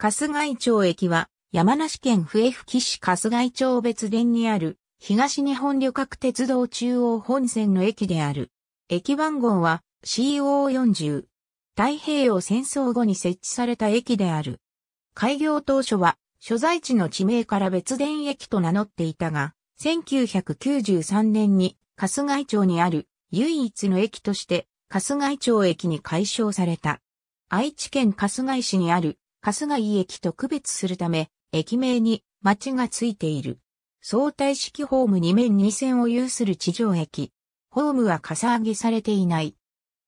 春日井町駅は、山梨県笛吹市春日井町別電にある、東日本旅客鉄道中央本線の駅である。駅番号は CO40。太平洋戦争後に設置された駅である。開業当初は、所在地の地名から別電駅と名乗っていたが、1993年に春日井町にある唯一の駅として、春日井町駅に改称された。愛知県春日井市にある春日井駅と区別するため、駅名に町がついている。相対式ホーム2面2線を有する地上駅。ホームはかさ上げされていない。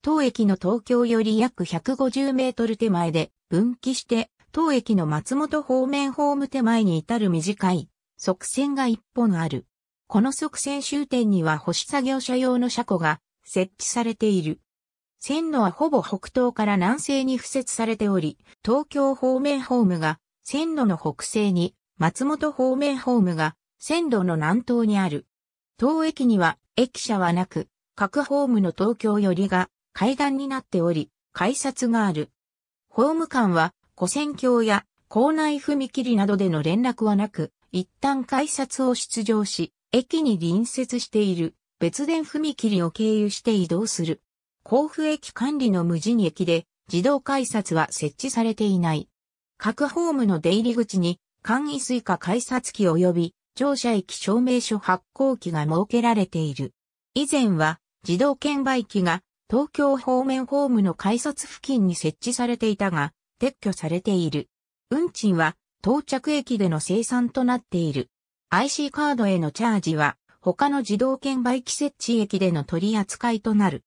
当駅の東京より約150メートル手前で分岐して、当駅の松本方面ホーム手前に至る短い側線が1本ある。この側線終点には保守作業車用の車庫が設置されている。線路はほぼ北東から南西に敷設されており、東京方面ホームが線路の北西に、松本方面ホームが線路の南東にある。当駅には駅舎はなく、各ホームの東京寄りが階段になっており、改札がある。ホーム間は、古線橋や校内踏切などでの連絡はなく、一旦改札を出場し、駅に隣接している別電踏切を経由して移動する。甲府駅管理の無人駅で、自動改札は設置されていない。各ホームの出入り口に、簡易スイカ改札機及び乗車駅証明書発行機が設けられている。以前は自動券売機が東京方面ホームの改札付近に設置されていたが撤去されている。運賃は到着駅での生産となっている。IC カードへのチャージは他の自動券売機設置駅での取り扱いとなる。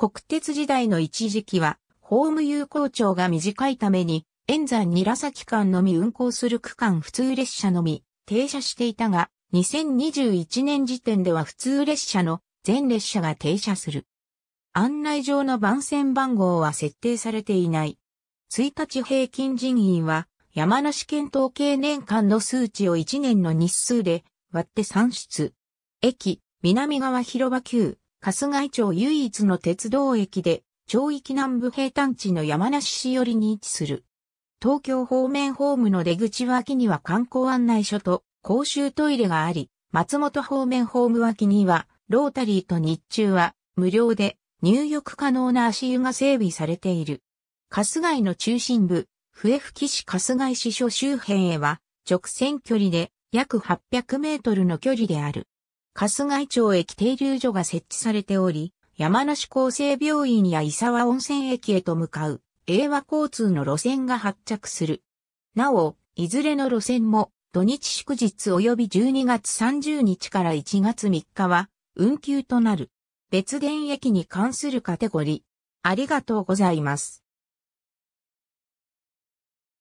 国鉄時代の一時期は、ホーム有効長が短いために、沿山に韮崎間のみ運行する区間普通列車のみ停車していたが、2021年時点では普通列車の全列車が停車する。案内上の番線番号は設定されていない。1日平均人員は山梨県統計年間の数値を1年の日数で割って算出。駅、南側広場9、春日井町唯一の鉄道駅で、町域南部平坦地の山梨市寄りに位置する。東京方面ホームの出口脇には観光案内所と公衆トイレがあり、松本方面ホーム脇には、ロータリーと日中は無料で入浴可能な足湯が整備されている。春日井の中心部、笛吹市春日井市所周辺へは、直線距離で約800メートルの距離である。春日井町駅停留所が設置されており、山梨厚生病院や伊沢温泉駅へと向かう、英和交通の路線が発着する。なお、いずれの路線も、土日祝日及び12月30日から1月3日は、運休となる。別電駅に関するカテゴリー。ありがとうございます。